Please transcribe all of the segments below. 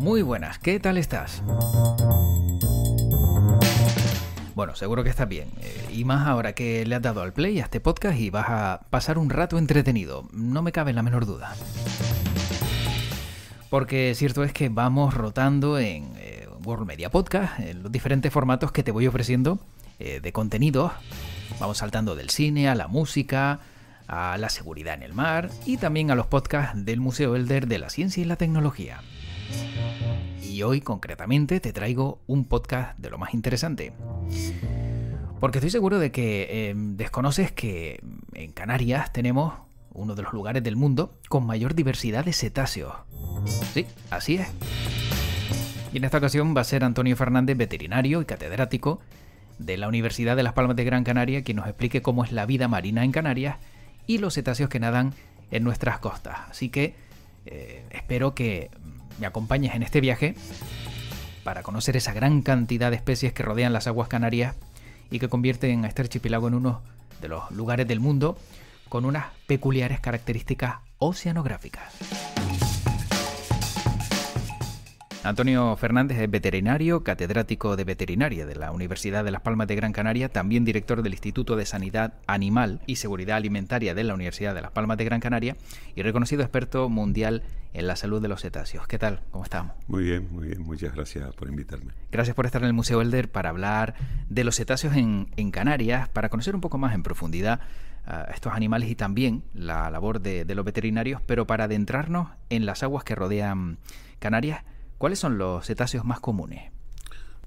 Muy buenas, ¿qué tal estás? Bueno, seguro que estás bien. Eh, y más ahora que le has dado al play a este podcast y vas a pasar un rato entretenido. No me cabe la menor duda. Porque cierto es que vamos rotando en eh, World Media Podcast, en los diferentes formatos que te voy ofreciendo eh, de contenidos. Vamos saltando del cine a la música, a la seguridad en el mar y también a los podcasts del Museo Elder de la Ciencia y la Tecnología. Y hoy concretamente te traigo un podcast de lo más interesante. Porque estoy seguro de que em, desconoces que en Canarias tenemos uno de los lugares del mundo con mayor diversidad de cetáceos. Sí, así es. Y en esta ocasión va a ser Antonio Fernández, veterinario y catedrático de la Universidad de Las Palmas de Gran Canaria, quien nos explique cómo es la vida marina en Canarias y los cetáceos que nadan en nuestras costas. Así que eh, espero que me acompañas en este viaje para conocer esa gran cantidad de especies que rodean las aguas canarias y que convierten a este archipiélago en uno de los lugares del mundo con unas peculiares características oceanográficas. Antonio Fernández es veterinario, catedrático de veterinaria de la Universidad de Las Palmas de Gran Canaria, también director del Instituto de Sanidad Animal y Seguridad Alimentaria de la Universidad de Las Palmas de Gran Canaria y reconocido experto mundial en la salud de los cetáceos. ¿Qué tal? ¿Cómo estamos? Muy bien, muy bien. Muchas gracias por invitarme. Gracias por estar en el Museo Elder para hablar de los cetáceos en, Canarias, para conocer un poco más en profundidad ah, estos animales y también la labor de, los veterinarios, pero para adentrarnos en las aguas que rodean Canarias, ¿cuáles son los cetáceos más comunes?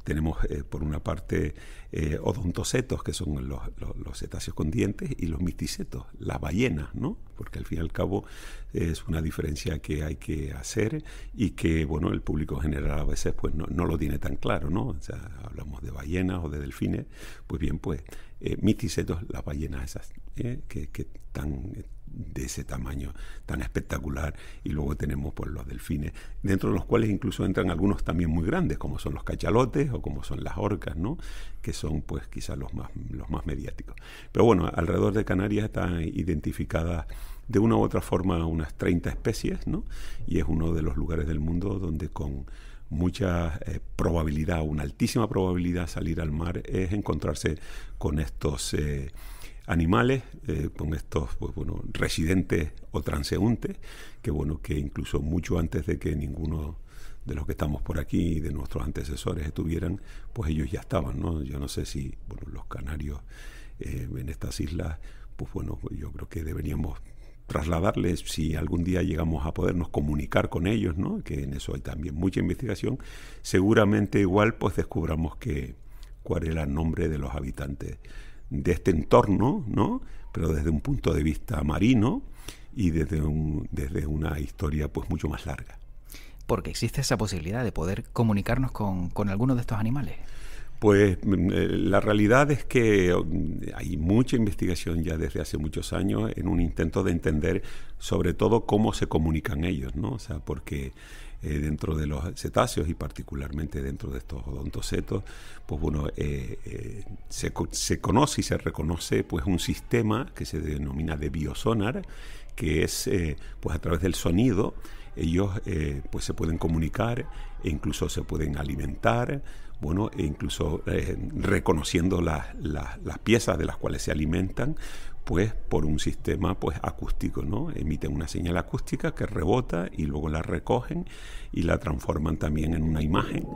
tenemos eh, por una parte eh, odontocetos, que son los, los, cetáceos con dientes, y los misticetos, las ballenas, ¿no? Porque al fin y al cabo es una diferencia que hay que hacer y que, bueno, el público general a veces pues no, no lo tiene tan claro, ¿no? O sea, hablamos de ballenas o de delfines, pues bien, pues eh, misticetos, las ballenas esas eh, que, están tan de ese tamaño tan espectacular y luego tenemos pues los delfines dentro de los cuales incluso entran algunos también muy grandes como son los cachalotes o como son las orcas no que son pues quizás los más los más mediáticos pero bueno alrededor de Canarias están identificadas de una u otra forma unas 30 especies no y es uno de los lugares del mundo donde con mucha eh, probabilidad una altísima probabilidad salir al mar es encontrarse con estos eh, animales, eh, con estos pues, bueno, residentes o transeúntes, que bueno, que incluso mucho antes de que ninguno de los que estamos por aquí, de nuestros antecesores estuvieran, pues ellos ya estaban, Yo no sé si, bueno, los canarios eh, en estas islas, pues bueno, yo creo que deberíamos trasladarles, si algún día llegamos a podernos comunicar con ellos, Que en eso hay también mucha investigación, seguramente igual pues descubramos que cuál era el nombre de los habitantes de este entorno, ¿no? pero desde un punto de vista marino y desde, un, desde una historia pues mucho más larga. Porque existe esa posibilidad de poder comunicarnos con, con algunos de estos animales. Pues mm, eh, la realidad es que mm, hay mucha investigación ya desde hace muchos años en un intento de entender sobre todo cómo se comunican ellos, ¿no? O sea, porque eh, dentro de los cetáceos y particularmente dentro de estos odontocetos, pues bueno, eh, eh, se, conoce y se reconoce pues un sistema que se denomina de biosonar, que es pues a través del sonido ellos pues se pueden comunicar e incluso se pueden alimentar, bueno, e incluso reconociendo las piezas de las cuales se alimentan, pues por un sistema pues acústico, ¿no? Emiten una señal acústica que rebota y luego la recogen y la transforman también en una imagen.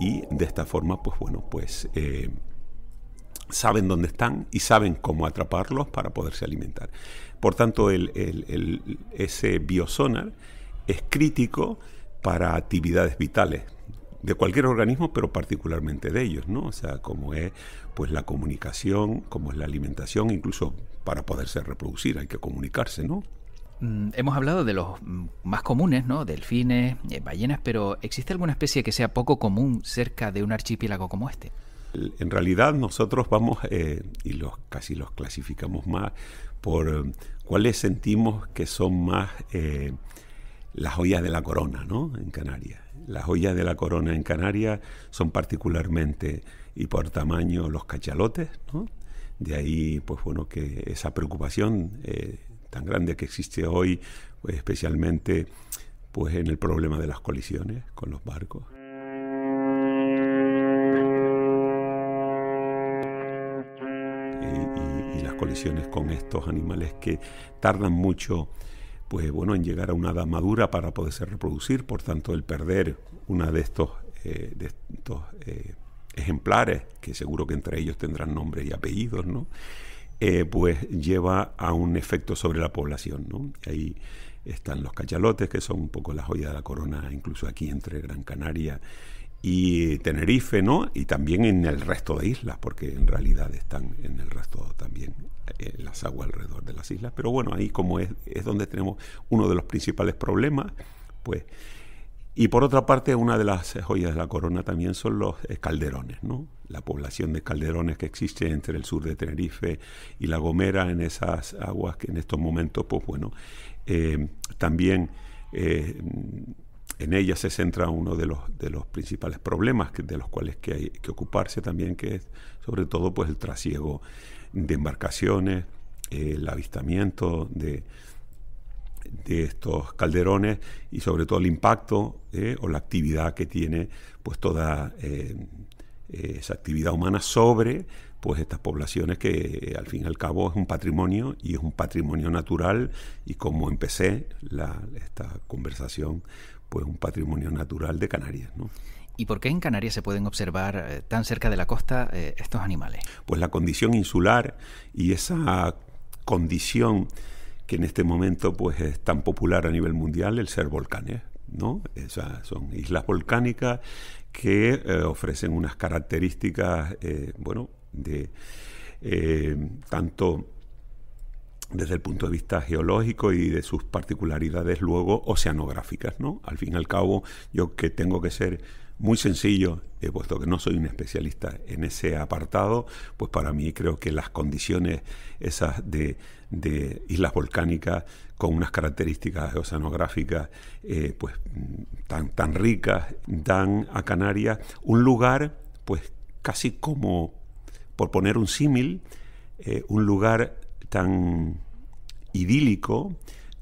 Y de esta forma, pues bueno, pues eh, saben dónde están y saben cómo atraparlos para poderse alimentar. Por tanto, el, ese biosonar es crítico para actividades vitales, de cualquier organismo, pero particularmente de ellos, ¿no? O sea, como es pues la comunicación, como es la alimentación, incluso para poderse reproducir hay que comunicarse, ¿no? Mm, hemos hablado de los mm, más comunes, ¿no? Delfines, eh, ballenas, pero ¿existe alguna especie que sea poco común cerca de un archipiélago como este? En realidad nosotros vamos eh, y los casi los clasificamos más por eh, cuáles sentimos que son más las joyas de la corona, ¿no? En Canarias las ollas de la corona en Canarias son particularmente y por tamaño los cachalotes, De ahí, pues bueno, que esa preocupación eh, tan grande que existe hoy, pues, especialmente pues en el problema de las colisiones con los barcos. y las colisiones con estos animales que tardan mucho pues bueno, en llegar a una edad madura para poderse reproducir, por tanto el perder una de estos, eh, de estos eh, ejemplares, que seguro que entre ellos tendrán nombres y apellidos, ¿no? Eh, pues lleva a un efecto sobre la población, ¿no? Ahí están los cachalotes, que son un poco la joya de la corona, incluso aquí entre Gran Canaria y Tenerife, ¿no? Y también en el resto de islas, porque en realidad están en el resto también en las aguas alrededor de las islas. Pero bueno, ahí como es, es donde tenemos uno de los principales problemas, pues... Y por otra parte, una de las joyas de la corona también son los calderones, ¿no? La población de calderones que existe entre el sur de Tenerife y La Gomera, en esas aguas que en estos momentos, pues bueno, eh, también eh, en ella se centra uno de los, principales problemas de los cuales que hay que ocuparse también, que es sobre todo pues, el trasiego de embarcaciones, eh, el avistamiento de, estos calderones y sobre todo el impacto eh, o la actividad que tiene pues toda eh, esa actividad humana sobre pues estas poblaciones que eh, al fin y al cabo es un patrimonio y es un patrimonio natural y como empecé la, esta conversación, pues un patrimonio natural de Canarias. ¿Y por qué en Canarias se pueden observar eh, tan cerca de la costa eh, estos animales? Pues la condición insular y esa condición que en este momento pues es tan popular a nivel mundial el ser volcanes, ¿no? Esas son islas volcánicas que ofrecen unas características, bueno, de eh, tanto desde el punto de vista geológico y de sus particularidades luego oceanográficas, ¿no? Al fin y al cabo, yo que tengo que ser muy sencillo, eh, puesto que no soy un especialista en ese apartado, pues para mí creo que las condiciones esas de, islas volcánicas con unas características oceanográficas eh, pues mm, tan, tan ricas dan a Canarias un lugar pues casi como por poner un símil, eh, un lugar tan idílico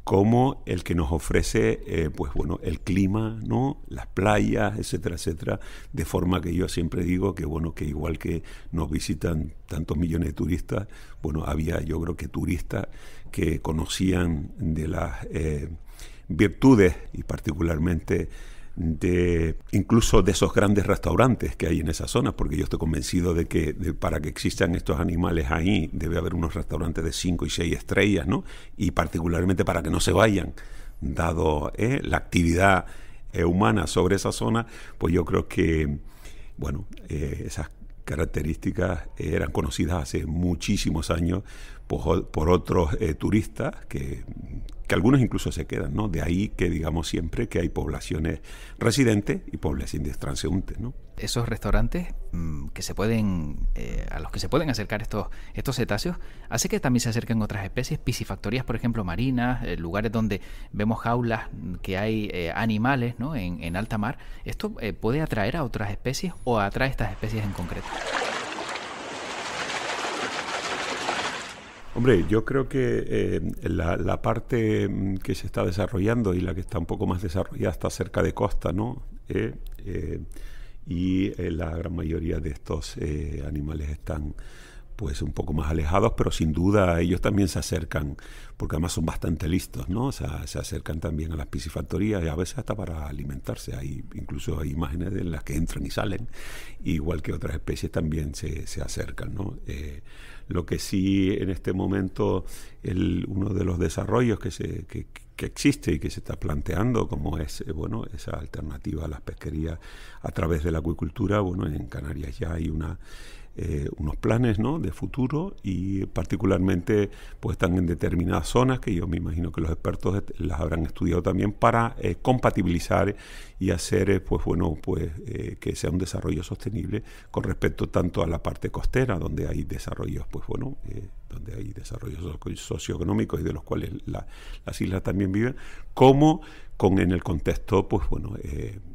como el que nos ofrece eh, pues bueno, el clima, ¿no? las playas, etcétera, etcétera, de forma que yo siempre digo que bueno, que igual que nos visitan tantos millones de turistas, bueno, había yo creo que turistas que conocían de las eh, virtudes y particularmente de incluso de esos grandes restaurantes que hay en esa zona, porque yo estoy convencido de que para que existan estos animales ahí debe haber unos restaurantes de 5 y 6 estrellas, ¿no? Y particularmente para que no se vayan, dado eh, la actividad eh, humana sobre esa zona, pues yo creo que, bueno, eh, esas características eran conocidas hace muchísimos años por, por otros turistas que que algunos incluso se quedan, ¿no? De ahí que digamos siempre que hay poblaciones residentes y poblaciones transeúntes, ¿no? Esos restaurantes mm, que se pueden, eh, a los que se pueden acercar estos, estos cetáceos, hace que también se acerquen otras especies, piscifactorías, por ejemplo, marinas, eh, lugares donde vemos jaulas que hay eh, animales, ¿no? En, en, alta mar. ¿Esto puede atraer a otras especies o atrae a estas especies en concreto? Hombre, yo creo que eh, la, parte mm, que se está desarrollando y la que está un poco más desarrollada está cerca de costa, ¿no? Eh, eh, y la gran mayoría de estos animales están pues un poco más alejados, pero sin duda ellos también se acercan porque además son bastante listos, ¿no? se acercan también a las piscifactorías y a veces hasta para alimentarse. Hay, incluso hay imágenes de las que entran y salen, igual que otras especies también se, acercan, ¿no? Eh, lo que sí en este momento el, uno de los desarrollos que, se, que existe y que se está planteando, como es eh, bueno esa alternativa a las pesquerías a través de la acuicultura, bueno, en Canarias ya hay una eh, unos planes de futuro y particularmente pues están en determinadas zonas que yo me imagino que los expertos las habrán estudiado también para eh, compatibilizar y hacer eh, pues bueno pues que sea un desarrollo sostenible con respecto tanto a la parte costera donde hay desarrollos pues bueno donde hay desarrollos socioeconómicos y de los cuales las islas también viven como con en el contexto pues bueno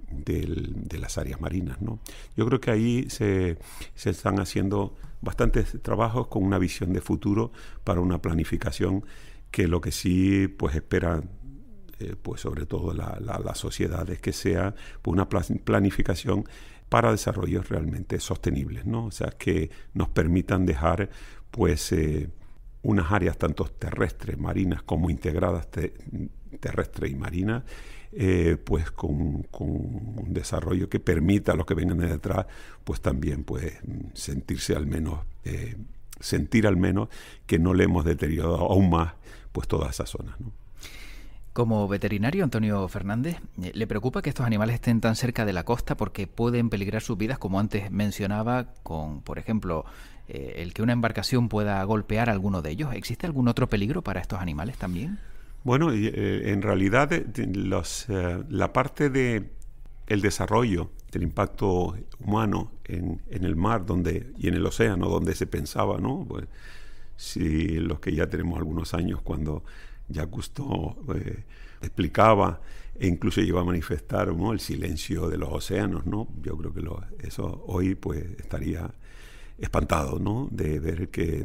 de las áreas marinas. ¿no? Yo creo que ahí se, se, están haciendo bastantes trabajos con una visión de futuro para una planificación que lo que sí pues espera eh, pues sobre todo la, la, sociedad que sea pues, una planificación para desarrollos realmente sostenibles, ¿no? O sea, que nos permitan dejar pues eh, unas áreas tanto terrestres, marinas como integradas terrestres y marinas eh, pues con, un desarrollo que permita a los que vengan de detrás, pues también pues, sentirse al menos, eh, sentir al menos que no le hemos deteriorado aún más pues todas esas zonas. Como veterinario, Antonio Fernández, eh, ¿le preocupa que estos animales estén tan cerca de la costa porque pueden peligrar sus vidas, como antes mencionaba, con, por ejemplo, el que una embarcación pueda golpear a alguno de ellos? ¿Existe algún otro peligro para estos animales también? Bueno, eh, en realidad eh, los, eh, la parte de el desarrollo del impacto humano en, el mar donde, y en el océano donde se pensaba, ¿no? Pues, si los que ya tenemos algunos años cuando ya Cousteau explicaba e incluso llegó a manifestar el silencio de los océanos, ¿no? Yo creo que eso hoy pues estaría espantado ¿no? de ver que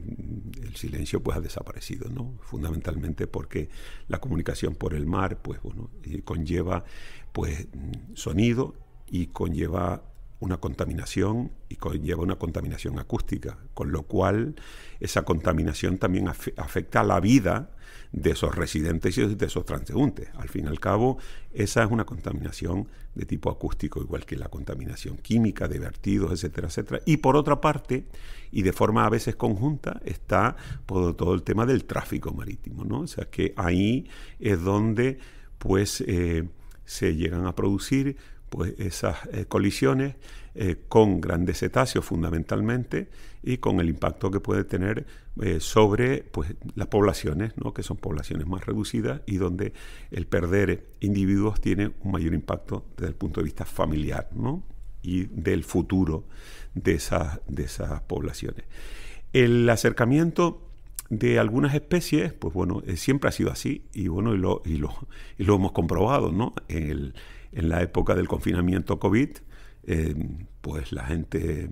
el silencio pues, ha desaparecido, ¿no? fundamentalmente porque la comunicación por el mar pues, bueno, conlleva pues, sonido y conlleva una contaminación y conlleva una contaminación acústica, con lo cual esa contaminación también afecta a la vida de esos residentes y de esos transeúntes. Al fin y al cabo, esa es una contaminación de tipo acústico, igual que la contaminación química de vertidos, etcétera, etcétera. Y por otra parte, y de forma a veces conjunta, está todo, el tema del tráfico marítimo, ¿no? O sea, que ahí es donde, pues, eh, se llegan a producir pues esas eh, colisiones eh, con grandes cetáceos fundamentalmente y con el impacto que puede tener eh, sobre pues, las poblaciones, ¿no? que son poblaciones más reducidas y donde el perder individuos tiene un mayor impacto desde el punto de vista familiar y del futuro de esas, de esas poblaciones. El acercamiento de algunas especies, pues bueno, siempre ha sido así y bueno, y lo, y lo hemos comprobado, ¿no? El, en la época del confinamiento COVID, eh, pues la gente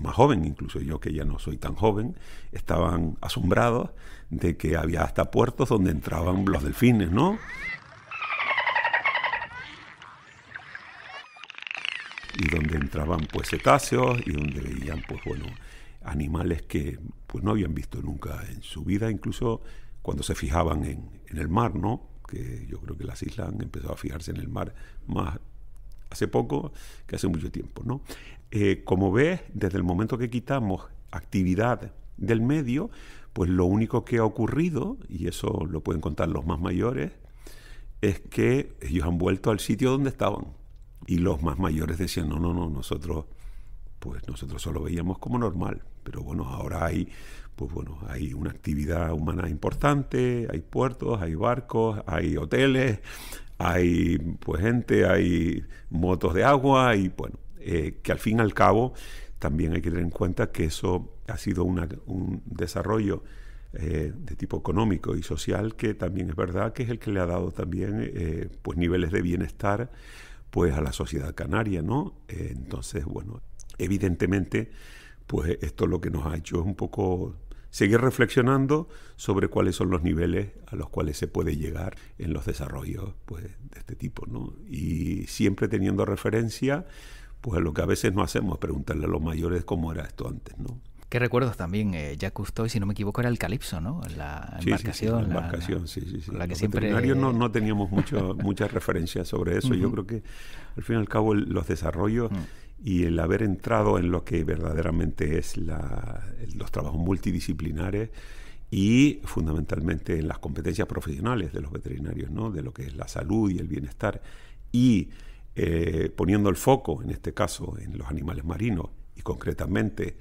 más joven, incluso yo que ya no soy tan joven, estaban asombrados de que había hasta puertos donde entraban los delfines, ¿no? Y donde entraban pues cetáceos y donde veían pues bueno, animales que pues no habían visto nunca en su vida, incluso cuando se fijaban en, en el mar, ¿no? que yo creo que las islas han empezado a fijarse en el mar más hace poco que hace mucho tiempo. ¿no? Eh, como ves, desde el momento que quitamos actividad del medio, pues lo único que ha ocurrido, y eso lo pueden contar los más mayores, es que ellos han vuelto al sitio donde estaban. Y los más mayores decían, no, no, no, nosotros pues nosotros solo veíamos como normal. Pero bueno, ahora hay, pues bueno, hay una actividad humana importante, hay puertos, hay barcos, hay hoteles, hay pues gente, hay motos de agua y bueno, eh, que al fin y al cabo también hay que tener en cuenta que eso ha sido un desarrollo eh, de tipo económico y social que también es verdad que es el que le ha dado también eh, pues niveles de bienestar pues a la sociedad canaria, ¿no? entonces, bueno, Evidentemente, pues esto lo que nos ha hecho es un poco seguir reflexionando sobre cuáles son los niveles a los cuales se puede llegar en los desarrollos pues, de este tipo, ¿no? Y siempre teniendo referencia, pues lo que a veces no hacemos, preguntarle a los mayores cómo era esto antes, ¿no? Qué recuerdos también, eh, Jacques Cousteau, si no me equivoco, era el Calipso, ¿no? La embarcación. Sí, sí, la embarcación, sí, sí. sí. La que los siempre... no, no teníamos muchas referencias sobre eso. Yo creo que, al fin y al cabo, los desarrollos... Mm y el haber entrado en lo que verdaderamente es los trabajos multidisciplinares y fundamentalmente en las competencias profesionales de los veterinarios, ¿no? de lo que es la salud y el bienestar, y eh, poniendo el foco, en este caso, en los animales marinos y concretamente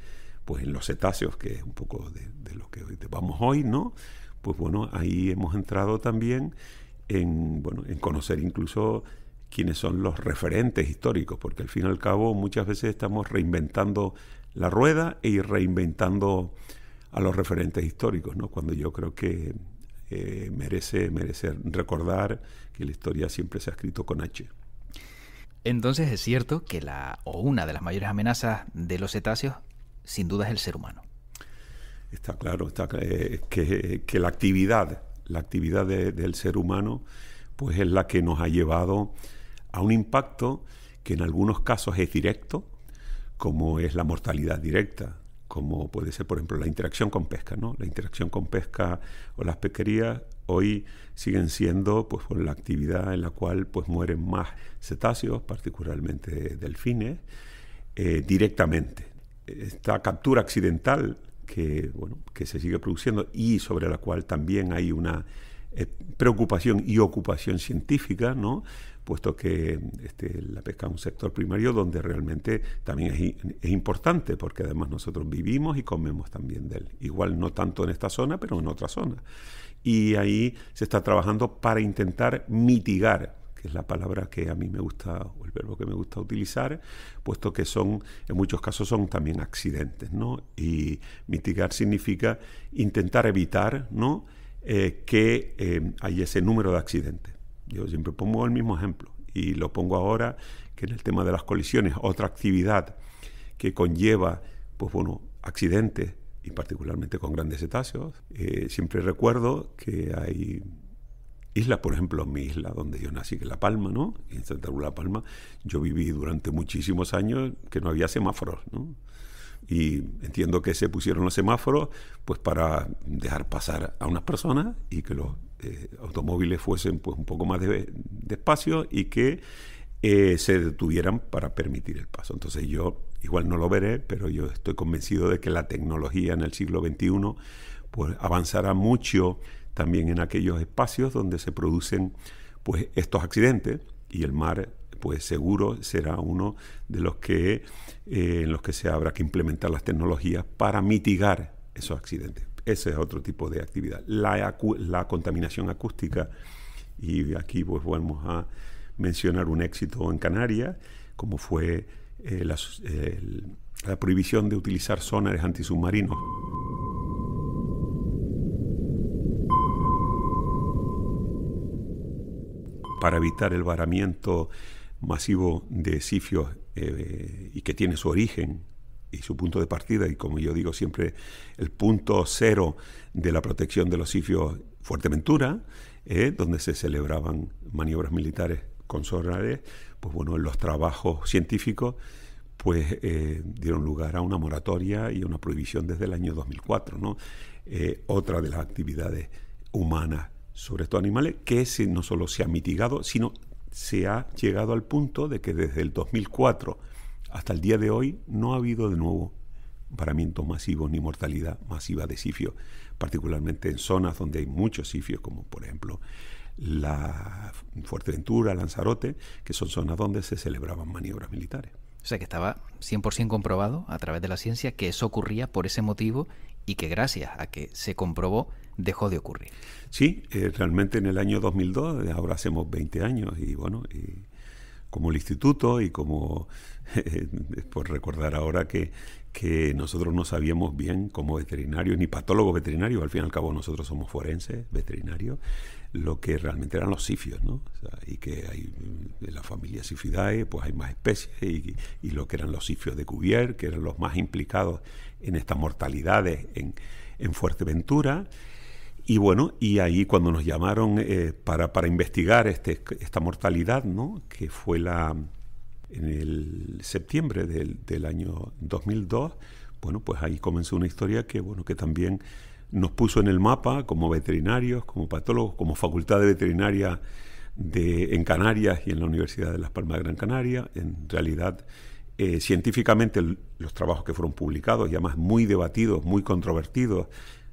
pues en los cetáceos, que es un poco de, lo que hoy, vamos hoy, ¿no? Pues bueno, ahí hemos entrado también en, bueno, en conocer incluso quiénes son los referentes históricos, porque al fin y al cabo muchas veces estamos reinventando la rueda e reinventando a los referentes históricos, ¿no? cuando yo creo que eh, merece, merecer recordar que la historia siempre se ha escrito con H. Entonces es cierto que la o una de las mayores amenazas de los cetáceos sin duda es el ser humano. Está claro, está eh, que, que, la actividad, la actividad del ser humano, pues es la que nos ha llevado a un impacto que en algunos casos es directo, como es la mortalidad directa, como puede ser, por ejemplo, la interacción con pesca. ¿no? La interacción con pesca o las pequerías hoy siguen siendo pues, la actividad en la cual pues, mueren más cetáceos, particularmente delfines, eh, directamente. Esta captura accidental que, bueno, que se sigue produciendo y sobre la cual también hay una eh, preocupación y ocupación científica, ¿no? puesto que este, la pesca es un sector primario donde realmente también es, importante, porque además nosotros vivimos y comemos también de él. Igual no tanto en esta zona, pero en otra zona. Y ahí se está trabajando para intentar mitigar que es la palabra que a mí me gusta, o el verbo que me gusta utilizar, puesto que son, en muchos casos son también accidentes, ¿no? Y mitigar significa intentar evitar, ¿no? Eh, que eh, haya ese número de accidentes. Yo siempre pongo el mismo ejemplo y lo pongo ahora que en el tema de las colisiones, otra actividad que conlleva, pues bueno, accidentes y particularmente con grandes cetáceos. Eh, siempre recuerdo que hay islas, por ejemplo, mi isla donde yo nací, que es La Palma, ¿no? En Santa Cruz La Palma, yo viví durante muchísimos años que no había semáforos, ¿no? y entiendo que se pusieron los semáforos pues para dejar pasar a unas personas y que los eh, automóviles fuesen pues un poco más despacio y que eh, se detuvieran para permitir el paso. Entonces yo igual no lo veré, pero yo estoy convencido de que la tecnología en el siglo XXI pues avanzará mucho también en aquellos espacios donde se producen pues estos accidentes y el mar pues seguro será uno de los que eh, en los que se habrá que implementar las tecnologías para mitigar esos accidentes. Ese es otro tipo de actividad. La, contaminación acústica, y aquí pues vamos a mencionar un éxito en Canarias, como fue eh, la, la prohibición de utilizar sonares antisubmarinos para evitar el varamiento masivo de sifios eh, y que tiene su origen y su punto de partida, y como yo digo siempre, el punto cero de la protección de los sifios Fuerteventura, eh, donde se celebraban maniobras militares consonales, pues bueno, los trabajos científicos pues eh, dieron lugar a una moratoria y una prohibición desde el año 2004, ¿no? otra de las actividades humanas sobre estos animales que no solo se ha mitigado, sino se ha llegado al punto de que desde el 2004 hasta el día de hoy no ha habido de nuevo paramientos masivo ni mortalidad masiva de sifios, particularmente en zonas donde hay muchos sifios, como por ejemplo la Fuerteventura, Lanzarote, que son zonas donde se celebraban maniobras militares. O sea que estaba 100% comprobado a través de la ciencia que eso ocurría por ese motivo y que gracias a que se comprobó dejó de ocurrir. Sí, eh, realmente en el año 2002, eh, ahora hacemos 20 años y bueno, como el instituto y como, eh, por recordar ahora que, que nosotros no sabíamos bien como veterinarios, ni patólogos veterinarios, al fin y al cabo nosotros somos forenses, veterinarios, lo que realmente eran los sifios, ¿no? y que hay en la familia Sifidae, pues hay más especies, y, lo que eran los sifios de Cuvier, que eran los más implicados en estas mortalidades en, en Fuerteventura. Y bueno, y ahí cuando nos llamaron eh, para, investigar este, esta mortalidad, ¿no? que fue la, en el septiembre del, año 2002, bueno, pues ahí comenzó una historia que, bueno, que también nos puso en el mapa como veterinarios, como patólogos, como facultad de veterinaria de, en Canarias y en la Universidad de Las Palmas de Gran Canaria. En realidad eh, científicamente los trabajos que fueron publicados y además muy debatidos, muy controvertidos,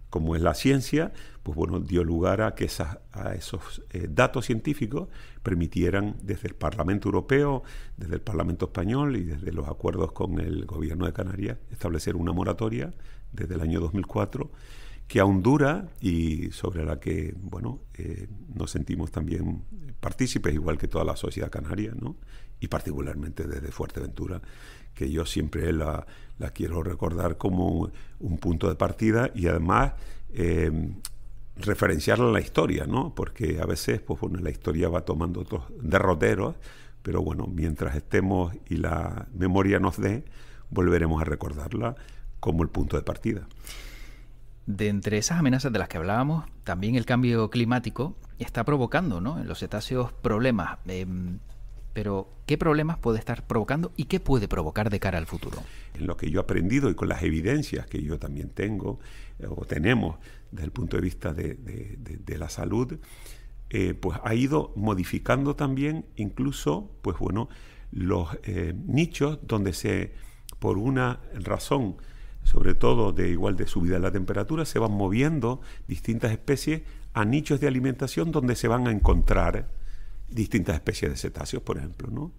como es la ciencia, pues bueno, dio lugar a que esas, a esos eh, datos científicos permitieran desde el Parlamento Europeo, desde el Parlamento Español y desde los acuerdos con el Gobierno de Canarias establecer una moratoria desde el año 2004 que aún dura y sobre la que bueno eh, nos sentimos también partícipes igual que toda la sociedad canaria ¿no? y particularmente desde Fuerteventura que yo siempre la, quiero recordar como un punto de partida y además em, referenciarla en la historia ¿no? porque a veces pues la historia va tomando otros derroteros pero bueno mientras estemos y la memoria nos dé volveremos a recordarla como el punto de partida. De entre esas amenazas de las que hablábamos, también el cambio climático está provocando ¿no? en los cetáceos problemas. Em, pero, ¿qué problemas puede estar provocando y qué puede provocar de cara al futuro? En lo que yo he aprendido y con las evidencias que yo también tengo eh, o tenemos desde el punto de vista de, la salud, eh, pues ha ido modificando también incluso, pues bueno, los eh, nichos donde se, por una razón, sobre todo de igual de subida de la temperatura, se van moviendo distintas especies a nichos de alimentación donde se van a encontrar distintas especies de cetáceos, por ejemplo. ¿no?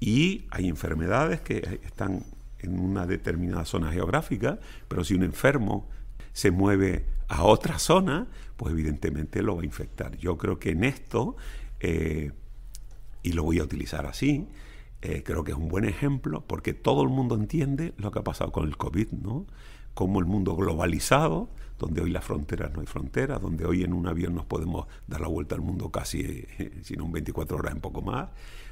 Y hay enfermedades que eh, están en una determinada zona geográfica, pero si un enfermo se mueve a otra zona, pues evidentemente lo va a infectar. Yo creo que en esto, eh, y lo voy a utilizar así, eh, creo que es un buen ejemplo porque todo el mundo entiende lo que ha pasado con el COVID, ¿no? Como el mundo globalizado, donde hoy las fronteras no hay fronteras, donde hoy en un avión nos podemos dar la vuelta al mundo casi, si no un 24 horas en poco más,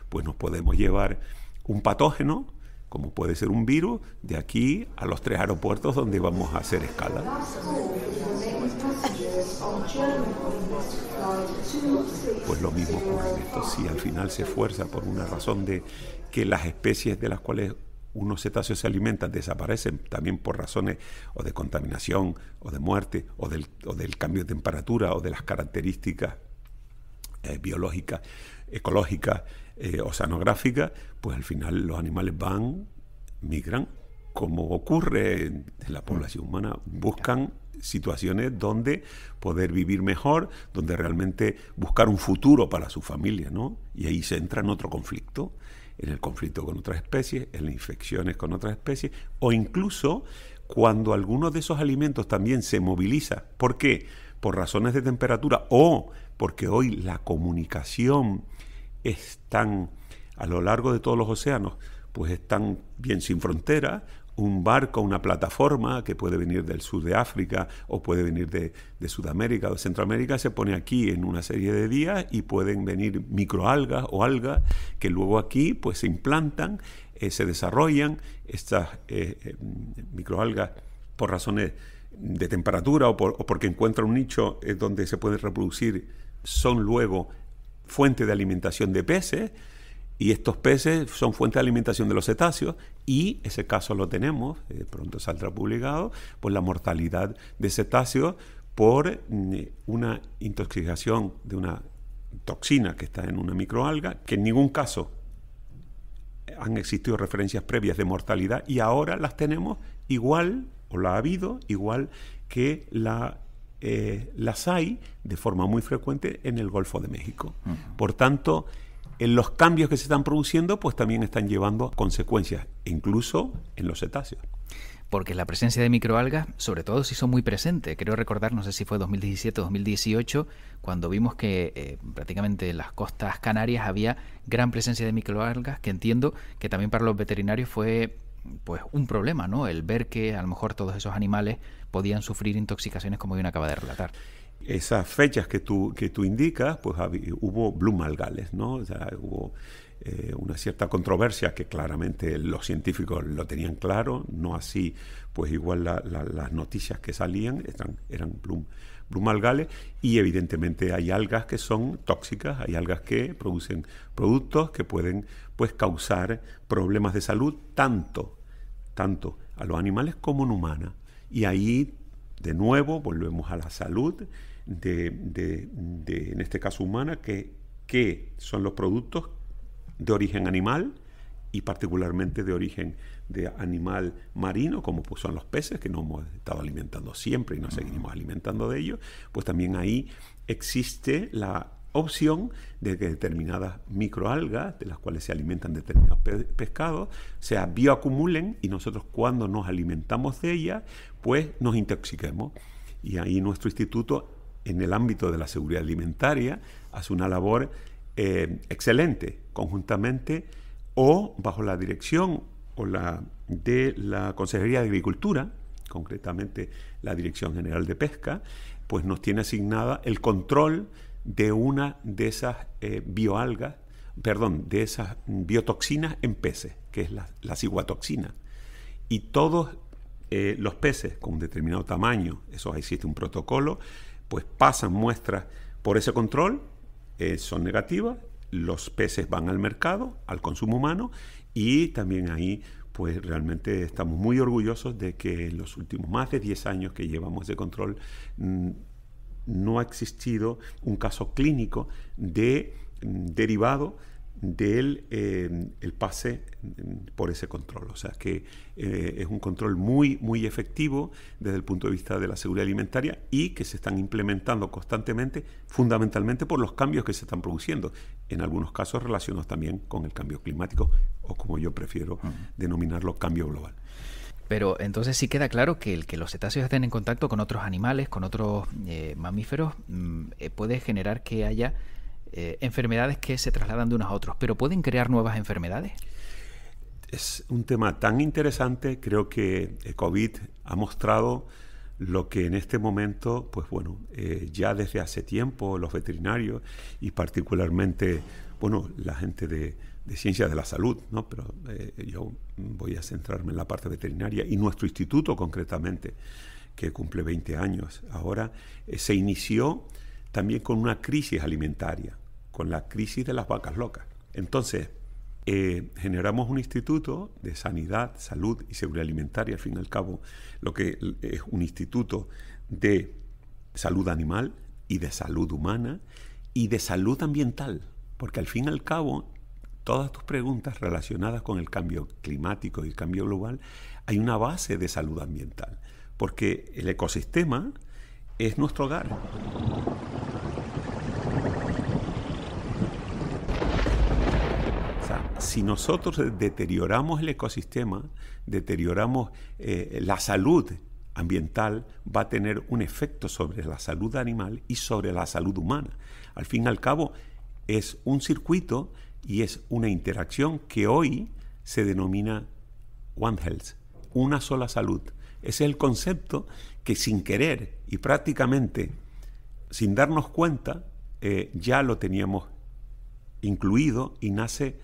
pues nos podemos llevar un patógeno, como puede ser un virus, de aquí a los tres aeropuertos donde vamos a hacer escala. Pues lo mismo ocurre en esto. Si al final se esfuerza por una razón de que las especies de las cuales unos cetáceos se alimentan desaparecen también por razones o de contaminación o de muerte o del, o del cambio de temperatura o de las características eh, biológicas, ecológicas, o eh, oceanográficas, pues al final los animales van, migran, como ocurre en la población mm. humana, buscan situaciones donde poder vivir mejor, donde realmente buscar un futuro para su familia, ¿no? Y ahí se entra en otro conflicto en el conflicto con otras especies, en las infecciones con otras especies, o incluso cuando alguno de esos alimentos también se moviliza. ¿Por qué? Por razones de temperatura o porque hoy la comunicación está a lo largo de todos los océanos, pues están bien sin fronteras un barco, una plataforma que puede venir del sur de África o puede venir de, Sudamérica o Centroamérica, se pone aquí en una serie de días y pueden venir microalgas o algas que luego aquí pues se implantan, eh, se desarrollan estas eh, eh, microalgas por razones de temperatura o, por, o porque encuentran un nicho donde se pueden reproducir, son luego fuente de alimentación de peces y estos peces son fuente de alimentación de los cetáceos y ese caso lo tenemos, eh, pronto saldrá publicado, pues la mortalidad de cetáceos por mm, una intoxicación de una toxina que está en una microalga, que en ningún caso han existido referencias previas de mortalidad y ahora las tenemos igual, o la ha habido igual que eh, las hay de forma muy frecuente en el Golfo de México. Por tanto, en los cambios que se están produciendo, pues también están llevando consecuencias, incluso en los cetáceos porque la presencia de microalgas, sobre todo, si son muy presente. Creo recordar, no sé si fue 2017 o 2018, cuando vimos que eh, prácticamente en las costas canarias había gran presencia de microalgas, que entiendo que también para los veterinarios fue pues un problema, ¿no? El ver que a lo mejor todos esos animales podían sufrir intoxicaciones como bien acaba de relatar esas fechas que tú, que tú indicas, pues hubo Blumalgales, ¿no? O hubo eh, una cierta controversia que claramente los científicos lo tenían claro, no así, pues igual las noticias que salían eran, eran Blumalgales y evidentemente hay algas que son tóxicas, hay algas que producen productos que pueden pues causar problemas de salud tanto, tanto a los animales como en humanas. Y ahí de nuevo volvemos a la salud de, en este caso humana, que, que son los productos de origen animal y particularmente de origen de animal marino, como pues, son los peces, que no hemos estado alimentando siempre y nos seguimos alimentando de ellos, pues también ahí existe la opción de que determinadas microalgas, de las cuales se alimentan determinados pescados, se bioacumulen y nosotros cuando nos alimentamos de ellas, pues nos intoxiquemos. Y ahí nuestro instituto en el ámbito de la seguridad alimentaria hace una labor eh, excelente conjuntamente o bajo la dirección o la de la Consejería de Agricultura, concretamente la Dirección General de Pesca, pues nos tiene asignada el control de una de esas eh, bioalgas, perdón, de esas biotoxinas en peces, que es la, ciguatoxina. Y todos eh, los peces con un determinado tamaño, eso existe un protocolo, pues pasan muestras por ese control, eh, son negativas, los peces van al mercado, al consumo humano, y también ahí pues realmente estamos muy orgullosos de que en los últimos más de 10 años que llevamos de control mm, no ha existido un caso clínico de mm, derivado del em, el pase em, por ese control. O sea, que eh, es un control muy, muy efectivo desde el punto de vista de la seguridad alimentaria y que se están implementando constantemente, fundamentalmente por los cambios que se están produciendo, en algunos casos relacionados también con el cambio climático o como yo prefiero denominarlo, cambio global. Pero entonces sí queda claro que el que los cetáceos estén en contacto con otros animales, con otros eh, mamíferos, mm, eh, puede generar que haya eh, enfermedades que se trasladan de unos a otros, pero pueden crear nuevas enfermedades. Es un tema tan interesante, creo que eh, COVID ha mostrado lo que en este momento, pues bueno, eh, ya desde hace tiempo los veterinarios y particularmente, bueno, la gente de, ciencias de la salud, ¿no? pero yo voy a centrarme en la parte veterinaria y nuestro instituto concretamente, que cumple 20 años ahora, se inició también con una crisis alimentaria con la crisis de las vacas locas. Entonces, eh, generamos un instituto de sanidad, salud y seguridad alimentaria, al fin y al cabo, lo que es un instituto de salud animal y de salud humana y de salud ambiental, porque al fin y al cabo, todas tus preguntas relacionadas con el cambio climático y el cambio global, hay una base de salud ambiental, porque el ecosistema es nuestro hogar. si nosotros deterioramos el ecosistema, deterioramos eh, la salud ambiental, va a tener un efecto sobre la salud animal y sobre la salud humana. Al fin y al cabo, es un circuito y es una interacción que hoy se denomina One Health, una sola salud. Ese es el concepto que sin querer y prácticamente sin darnos cuenta, eh, ya lo teníamos incluido y nace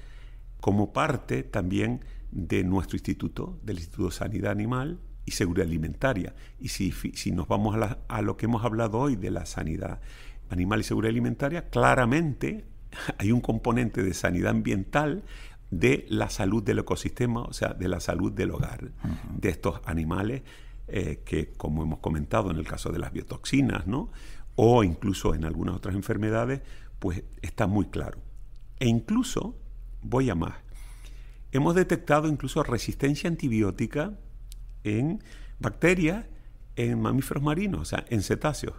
como parte también de nuestro instituto, del Instituto de Sanidad Animal y Seguridad Alimentaria. Y si, nos vamos a, lo que hemos hablado hoy de la sanidad animal y seguridad alimentaria, claramente hay un componente de sanidad ambiental de la salud del ecosistema, o sea, de la salud del hogar, de estos animales eh, que, como hemos comentado en el caso de las biotoxinas, ¿no? o incluso en algunas otras enfermedades, pues está muy claro. E incluso voy a más. Hemos detectado incluso resistencia antibiótica en bacterias, en mamíferos marinos, o sea, en cetáceos,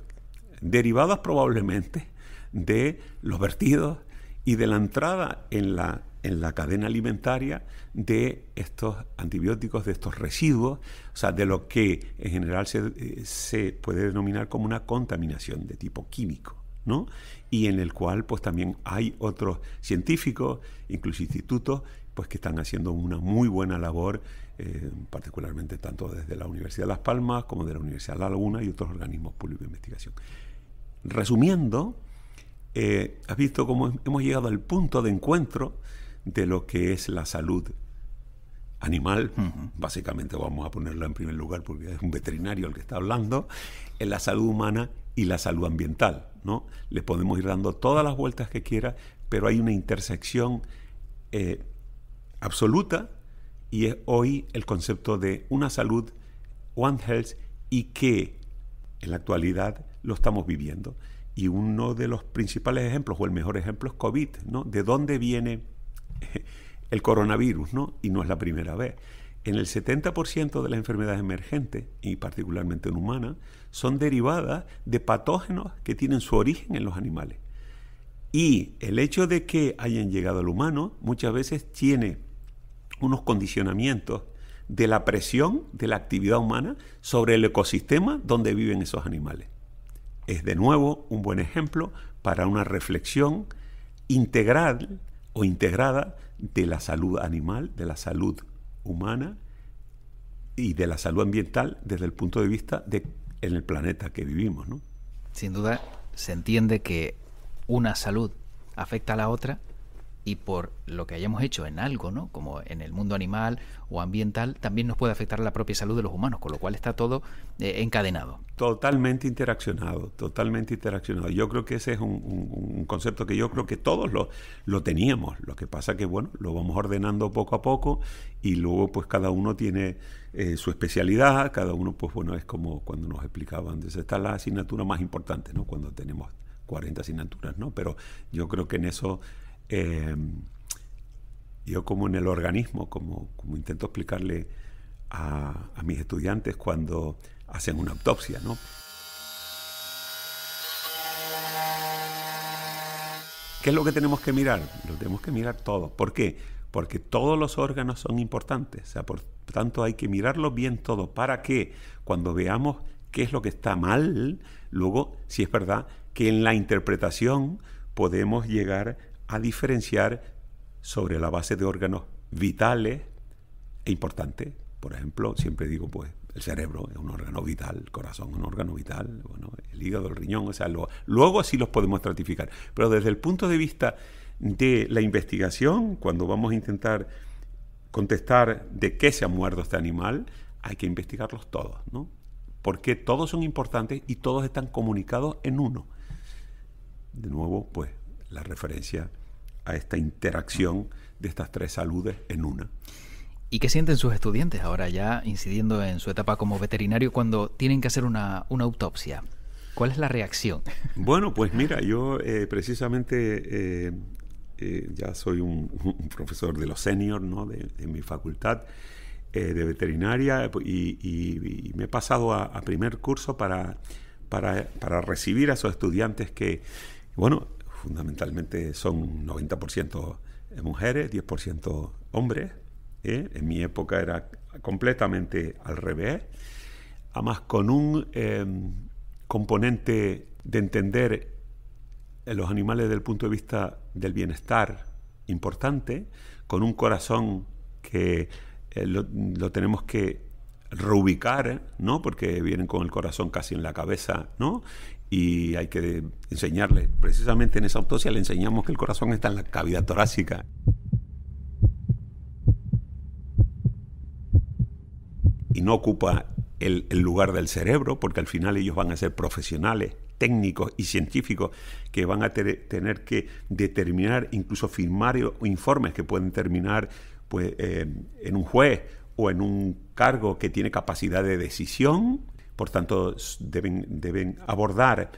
derivadas probablemente de los vertidos y de la entrada en la, en la cadena alimentaria de estos antibióticos, de estos residuos, o sea, de lo que en general se, eh, se puede denominar como una contaminación de tipo químico. Y en el cual pues también hay otros científicos, incluso institutos, pues que están haciendo una muy buena labor, eh, particularmente tanto desde la Universidad de Las Palmas como de la Universidad de La Laguna y otros organismos públicos de investigación. Resumiendo, eh, has visto cómo hemos llegado al punto de encuentro de lo que es la salud animal, básicamente vamos a ponerlo en primer lugar porque es un veterinario el que está hablando, en la salud humana y la salud ambiental. ¿no? Le podemos ir dando todas las vueltas que quiera, pero hay una intersección eh, absoluta y es hoy el concepto de una salud, One Health, y que en la actualidad lo estamos viviendo. Y uno de los principales ejemplos, o el mejor ejemplo, es COVID. ¿no? ¿De dónde viene el coronavirus? ¿no? Y no es la primera vez. En el 70% de las enfermedades emergentes, y particularmente en humanas, son derivadas de patógenos que tienen su origen en los animales. Y el hecho de que hayan llegado al humano muchas veces tiene unos condicionamientos de la presión de la actividad humana sobre el ecosistema donde viven esos animales. Es de nuevo un buen ejemplo para una reflexión integral o integrada de la salud animal, de la salud humana y de la salud ambiental desde el punto de vista de en el planeta que vivimos, ¿no? Sin duda se entiende que una salud afecta a la otra y por lo que hayamos hecho en algo, ¿no? Como en el mundo animal o ambiental, también nos puede afectar la propia salud de los humanos, con lo cual está todo eh, encadenado. Totalmente interaccionado, totalmente interaccionado. Yo creo que ese es un, concepto que yo creo que todos lo, lo teníamos. Lo que pasa que, bueno, lo vamos ordenando poco a poco y luego pues cada uno tiene eh, su especialidad, cada uno pues bueno, es como cuando nos explicaban, antes, está la asignatura más importante, ¿no? Cuando tenemos 40 asignaturas, ¿no? Pero yo creo que en eso Em, yo como en el organismo, como, como intento explicarle a, mis estudiantes cuando hacen una autopsia, ¿no? ¿Qué es lo que tenemos que mirar? Lo tenemos que mirar todo. ¿Por qué? Porque todos los órganos son importantes. O sea, por tanto, hay que mirarlo bien todo para que cuando veamos qué es lo que está mal, luego, si es verdad, que en la interpretación podemos llegar a diferenciar sobre la base de órganos vitales e importantes. Por ejemplo, siempre digo, pues, el cerebro es un órgano vital, el corazón es un órgano vital, bueno, el hígado, el riñón, o sea, luego así los podemos estratificar. Pero desde el punto de vista de la investigación, cuando vamos a intentar contestar de qué se ha muerto este animal, hay que investigarlos todos, ¿no? Porque todos son importantes y todos están comunicados en uno. De nuevo, pues, la referencia esta interacción de estas tres saludes en una. ¿Y qué sienten sus estudiantes ahora ya incidiendo en su etapa como veterinario cuando tienen que hacer una, autopsia? ¿Cuál es la reacción? Bueno, pues mira, yo eh, precisamente eh, eh, ya soy un, profesor de los seniors ¿no? de, mi facultad de veterinaria pues, y, me he pasado a, primer curso para, para, para recibir a esos estudiantes que, bueno, fundamentalmente son 90% mujeres, 10% hombres. ¿eh? En mi época era completamente al revés, además con un em, componente de entender los animales desde el punto de vista del bienestar importante, con un corazón que eh, lo, lo, tenemos que reubicar, ¿no? Porque vienen con el corazón casi en la cabeza, ¿no? y hay que enseñarle. Precisamente en esa autopsia le enseñamos que el corazón está en la cavidad torácica. Y no ocupa el, lugar del cerebro, porque al final ellos van a ser profesionales, técnicos y científicos que van a tener que determinar, incluso firmar informes que pueden terminar pues, eh, en un juez o en un cargo que tiene capacidad de decisión por tanto, deben, deben abordar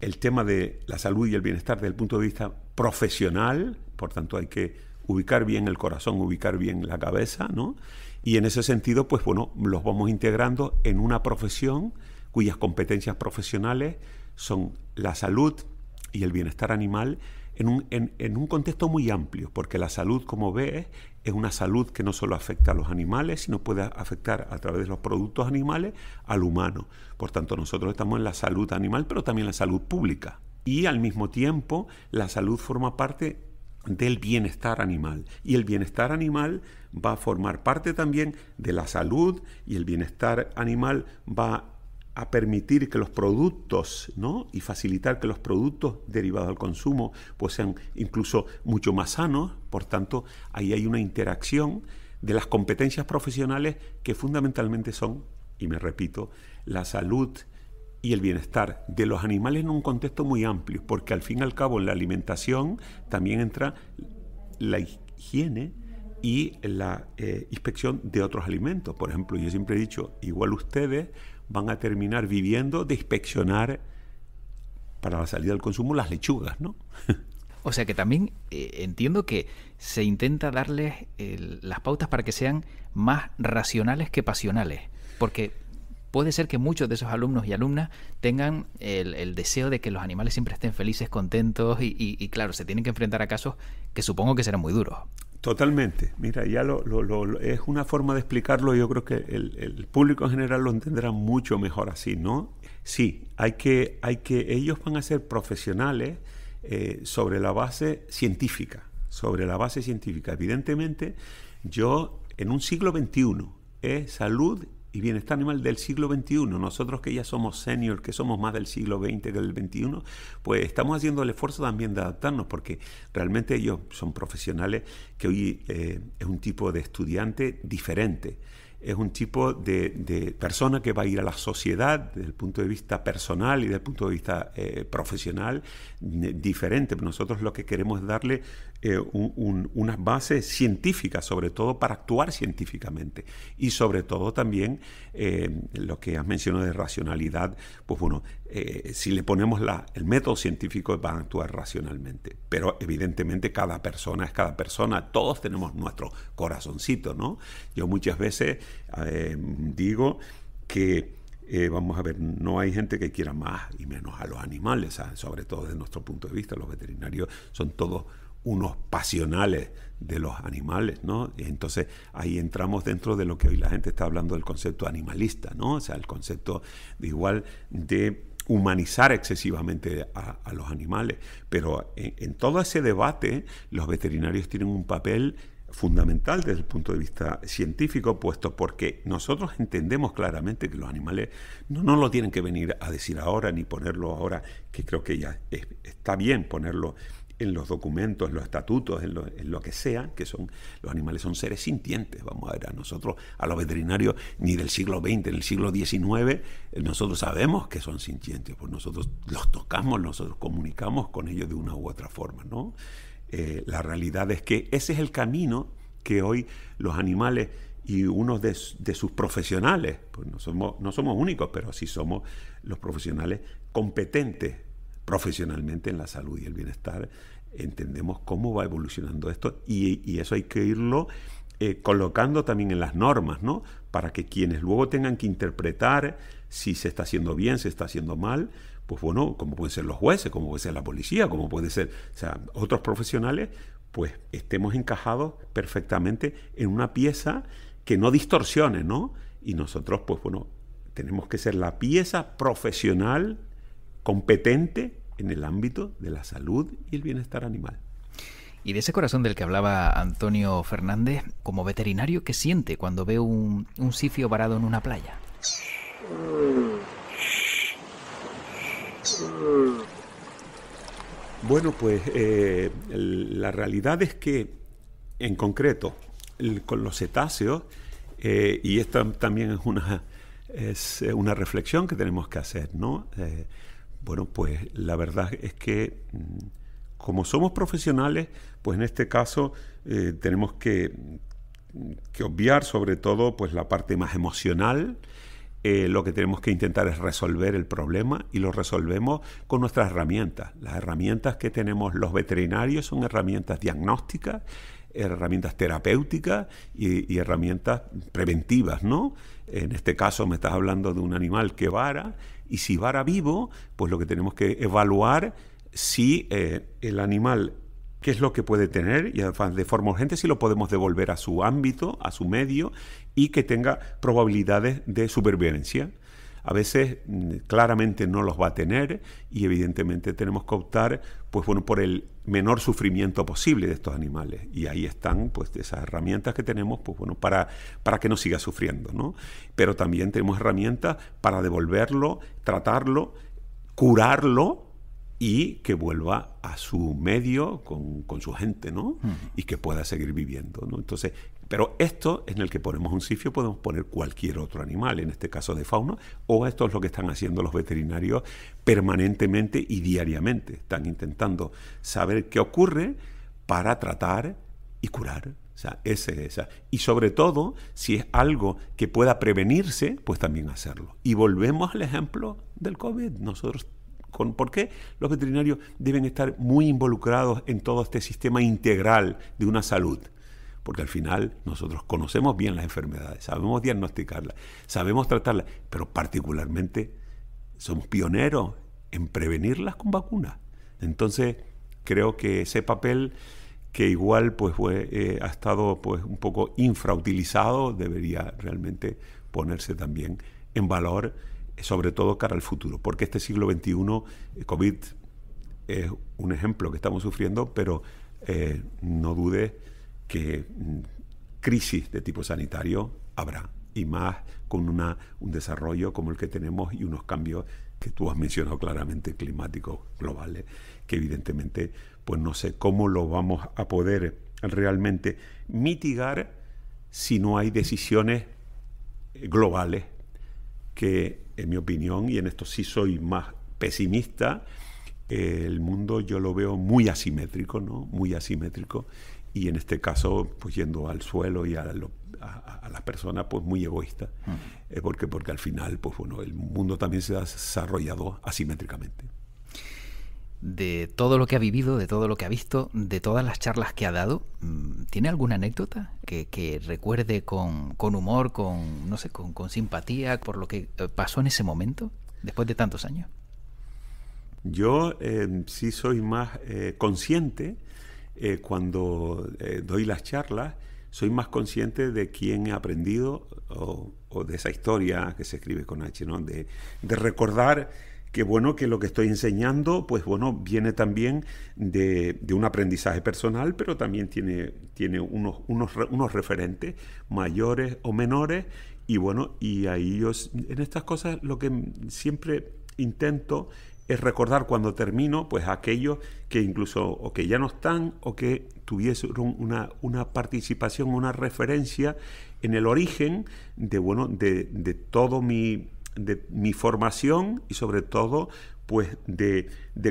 el tema de la salud y el bienestar desde el punto de vista profesional, por tanto hay que ubicar bien el corazón, ubicar bien la cabeza, ¿no? Y en ese sentido, pues bueno, los vamos integrando en una profesión cuyas competencias profesionales son la salud y el bienestar animal en un, en, en un contexto muy amplio, porque la salud, como ves, es una salud que no solo afecta a los animales, sino puede afectar a través de los productos animales al humano. Por tanto, nosotros estamos en la salud animal, pero también en la salud pública. Y al mismo tiempo, la salud forma parte del bienestar animal. Y el bienestar animal va a formar parte también de la salud y el bienestar animal va a permitir que los productos, ¿no? Y facilitar que los productos derivados al consumo pues sean incluso mucho más sanos, por tanto, ahí hay una interacción de las competencias profesionales que fundamentalmente son, y me repito, la salud y el bienestar de los animales en un contexto muy amplio, porque al fin y al cabo en la alimentación también entra la higiene, y la eh, inspección de otros alimentos. Por ejemplo, yo siempre he dicho, igual ustedes van a terminar viviendo de inspeccionar para la salida del consumo las lechugas, ¿no? O sea que también eh, entiendo que se intenta darles las pautas para que sean más racionales que pasionales, porque puede ser que muchos de esos alumnos y alumnas tengan el, deseo de que los animales siempre estén felices, contentos y, y, claro, se tienen que enfrentar a casos que supongo que serán muy duros. Totalmente. Mira, ya lo, es una forma de explicarlo. Yo creo que el, público en general lo entenderá mucho mejor así, ¿no? Sí, hay que, hay que ellos van a ser profesionales eh, sobre la base científica, sobre la base científica. Evidentemente, yo en un siglo XXI es eh, salud y bienestar animal del siglo XXI. Nosotros que ya somos senior, que somos más del siglo XX que del XXI, pues estamos haciendo el esfuerzo también de adaptarnos, porque realmente ellos son profesionales que hoy eh, es un tipo de estudiante diferente. Es un tipo de, persona que va a ir a la sociedad desde el punto de vista personal y desde el punto de vista eh, profesional diferente. Nosotros lo que queremos es darle eh, un, unas bases científicas, sobre todo para actuar científicamente. Y sobre todo también eh, lo que has mencionado de racionalidad, pues bueno, eh, si le ponemos la, el método científico van a actuar racionalmente. Pero evidentemente cada persona es cada persona, todos tenemos nuestro corazoncito, ¿no? Yo muchas veces digo que... vamos a ver, no hay gente que quiera más y menos a los animales, sobre todo desde nuestro punto de vista, los veterinarios son todos unos pasionales de los animales, ¿no? Entonces ahí entramos dentro de lo que hoy la gente está hablando del concepto animalista, ¿no? O sea, el concepto de igual de humanizar excesivamente a, los animales. Pero en, todo ese debate los veterinarios tienen un papel fundamental desde el punto de vista científico, puesto porque nosotros entendemos claramente que los animales no no lo tienen que venir a decir ahora ni ponerlo ahora, que creo que ya está bien ponerlo en los documentos, en los estatutos, en lo, que sea, que son los animales son seres sintientes. Vamos a ver, a nosotros, a los veterinarios, ni del siglo XX, del siglo XIX, eh, nosotros sabemos que son sintientes, pues nosotros los tocamos, nosotros comunicamos con ellos de una u otra forma, ¿no? Eh, la realidad es que ese es el camino que hoy los animales y uno de, de, sus profesionales, pues no somos, no somos únicos, pero sí somos los profesionales competentes profesionalmente en la salud y el bienestar, entendemos cómo va evolucionando esto y, eso hay que irlo eh, colocando también en las normas, ¿no? Para que quienes luego tengan que interpretar si se está haciendo bien, se está haciendo mal, pues bueno, como pueden ser los jueces, como puede ser la policía, como puede ser otros profesionales, pues estemos encajados perfectamente en una pieza que no distorsione, ¿no? Y nosotros, pues bueno, tenemos que ser la pieza profesional competente en el ámbito de la salud y el bienestar animal. Y de ese corazón del que hablaba Antonio Fernández, como veterinario, ¿qué siente cuando ve un, un sifio varado en una playa? Bueno, pues eh, la realidad es que, en concreto, con los cetáceos, eh, y esta también es una, es eh, una reflexión que tenemos que hacer, ¿no? Bueno, pues la verdad es que mm, como somos profesionales, pues en este caso eh, tenemos mm, que, obviar sobre todo pues la parte más emocional. Eh, lo que tenemos que intentar es resolver el problema y lo resolvemos con nuestras herramientas. Las herramientas que tenemos los veterinarios son herramientas diagnósticas herramientas terapéuticas y, herramientas preventivas, ¿no? En este caso me estás hablando de un animal que vara y si vara vivo, pues lo que tenemos que evaluar si eh, el animal qué es lo que puede tener y de forma urgente si lo podemos devolver a su ámbito, a su medio y que tenga probabilidades de supervivencia a veces mm, claramente no los va a tener y evidentemente tenemos que optar pues bueno, por el menor sufrimiento posible de estos animales. Y ahí están pues, esas herramientas que tenemos pues, bueno, para, para que no siga sufriendo. ¿no? Pero también tenemos herramientas para devolverlo, tratarlo, curarlo y que vuelva a su medio con, con su gente, ¿no? Y que pueda seguir viviendo, ¿no? Entonces, pero esto en el que ponemos un sifio podemos poner cualquier otro animal, en este caso de fauna, o esto es lo que están haciendo los veterinarios permanentemente y diariamente. Están intentando saber qué ocurre para tratar y curar. O sea, ese, esa. Y sobre todo, si es algo que pueda prevenirse, pues también hacerlo. Y volvemos al ejemplo del COVID. Nosotros por qué los veterinarios deben estar muy involucrados en todo este sistema integral de una salud porque al final nosotros conocemos bien las enfermedades, sabemos diagnosticarlas, sabemos tratarlas, pero particularmente somos pioneros en prevenirlas con vacunas. Entonces, creo que ese papel que igual pues, fue, eh, ha estado pues, un poco infrautilizado debería realmente ponerse también en valor, sobre todo cara al futuro, porque este siglo XXI, eh, COVID es un ejemplo que estamos sufriendo, pero eh, no dudes que mm, crisis de tipo sanitario habrá, y más con una, un desarrollo como el que tenemos y unos cambios que tú has mencionado claramente climáticos globales, que evidentemente pues no sé cómo lo vamos a poder realmente mitigar si no hay decisiones eh, globales que en mi opinión, y en esto sí soy más pesimista, el mundo yo lo veo muy asimétrico, ¿no? Muy asimétrico y en este caso, pues yendo al suelo y a, las personas, pues muy egoísta, porque, porque al final, pues bueno, el mundo también se ha desarrollado asimétricamente. De todo lo que ha vivido, de todo lo que ha visto, de todas las charlas que ha dado, mm, ¿tiene alguna anécdota que, recuerde con, humor, con, no sé, con, simpatía por lo que eh, pasó en ese momento, después de tantos años? Yo eh, sí soy más eh, consciente eh, cuando eh, doy las charlas, soy más consciente de quién he aprendido o, de esa historia que se escribe con H, ¿no? De, recordar que, bueno, que lo que estoy enseñando, pues bueno, viene también de, un aprendizaje personal, pero también tiene, tiene unos, unos, unos referentes mayores o menores. Y bueno, y ahí yo, en estas cosas, lo que siempre intento es recordar cuando termino pues aquellos que incluso o que ya no están o que tuviesen una, una participación, una referencia en el origen de, bueno, de, todo mi, de mi formación y sobre todo pues de,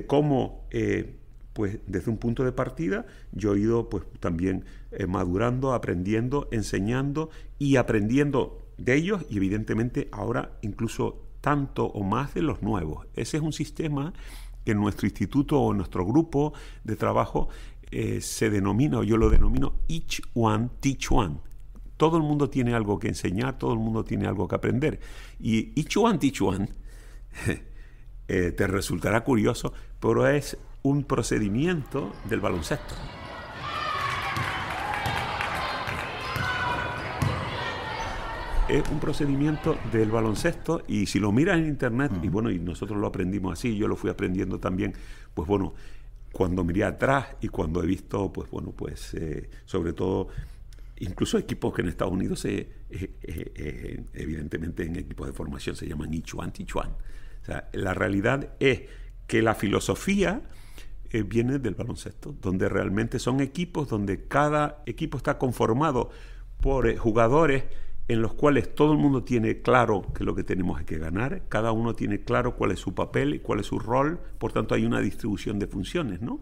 cómo eh, pues desde un punto de partida yo he ido pues también eh, madurando, aprendiendo, enseñando y aprendiendo de ellos y evidentemente ahora incluso tanto o más de los nuevos. Ese es un sistema que en nuestro instituto o nuestro grupo de trabajo eh, se denomina, o yo lo denomino, each one, teach one. Todo el mundo tiene algo que enseñar, todo el mundo tiene algo que aprender. Y each one, teach one, te resultará curioso, pero es un procedimiento del baloncesto. es un procedimiento del baloncesto y si lo miras en internet, y bueno, y nosotros lo aprendimos así, yo lo fui aprendiendo también, pues bueno, cuando miré atrás y cuando he visto, pues bueno, pues eh, sobre todo, incluso equipos que en Estados Unidos, eh, eh, evidentemente en equipos de formación se llaman Ichuan, Tichuan. O sea, la realidad es que la filosofía viene del baloncesto, donde realmente son equipos, donde cada equipo está conformado por jugadores en los cuales todo el mundo tiene claro que lo que tenemos es que ganar, cada uno tiene claro cuál es su papel y cuál es su rol, por tanto hay una distribución de funciones, ¿no?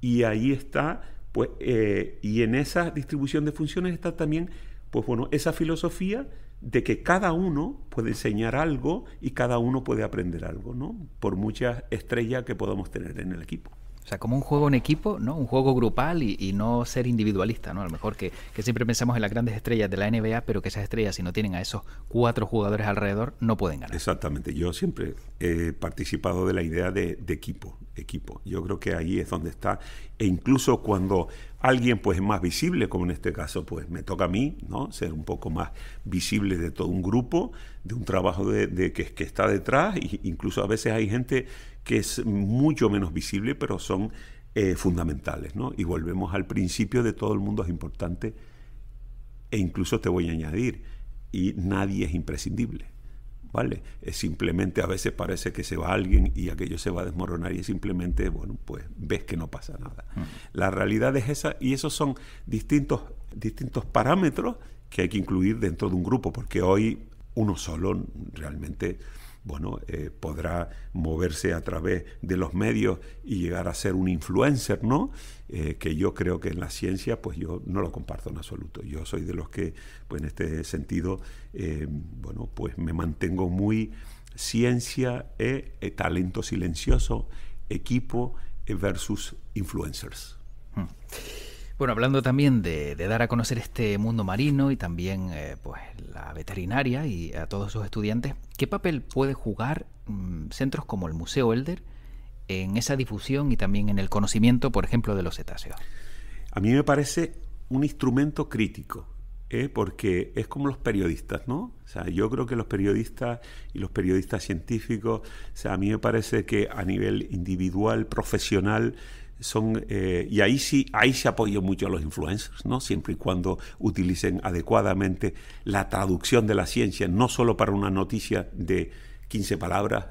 Y ahí está, pues, eh, y en esa distribución de funciones está también, pues bueno, esa filosofía de que cada uno puede enseñar algo y cada uno puede aprender algo, ¿no? Por muchas estrellas que podamos tener en el equipo. O sea, como un juego en equipo, ¿no? Un juego grupal y, no ser individualista, ¿no? A lo mejor que, siempre pensamos en las grandes estrellas de la NBA, pero que esas estrellas, si no tienen a esos cuatro jugadores alrededor, no pueden ganar. Exactamente. Yo siempre he participado de la idea de, equipo, equipo. Yo creo que ahí es donde está. E incluso cuando alguien pues es más visible, como en este caso pues me toca a mí, ¿no? Ser un poco más visible de todo un grupo, de un trabajo de, de que, que está detrás. incluso a veces hay gente que es mucho menos visible, pero son eh, fundamentales. ¿no? Y volvemos al principio de todo el mundo es importante e incluso te voy a añadir, y nadie es imprescindible. ¿Vale? Es simplemente a veces parece que se va alguien y aquello se va a desmoronar y simplemente, bueno, pues ves que no pasa nada. Mm. La realidad es esa y esos son distintos, distintos parámetros que hay que incluir dentro de un grupo, porque hoy uno solo realmente bueno, eh, podrá moverse a través de los medios y llegar a ser un influencer, ¿no? Eh, que yo creo que en la ciencia, pues yo no lo comparto en absoluto. Yo soy de los que, pues en este sentido, eh, bueno, pues me mantengo muy ciencia, y talento silencioso, equipo versus influencers. Hmm. Bueno, hablando también de, dar a conocer este mundo marino y también eh, pues, la veterinaria y a todos sus estudiantes, ¿qué papel puede jugar mm, centros como el Museo Elder en esa difusión y también en el conocimiento, por ejemplo, de los cetáceos? A mí me parece un instrumento crítico, ¿eh? porque es como los periodistas, ¿no? O sea, yo creo que los periodistas y los periodistas científicos, o sea, a mí me parece que a nivel individual, profesional, son eh, y ahí sí ahí se apoya mucho a los influencers no siempre y cuando utilicen adecuadamente la traducción de la ciencia no solo para una noticia de 15 palabras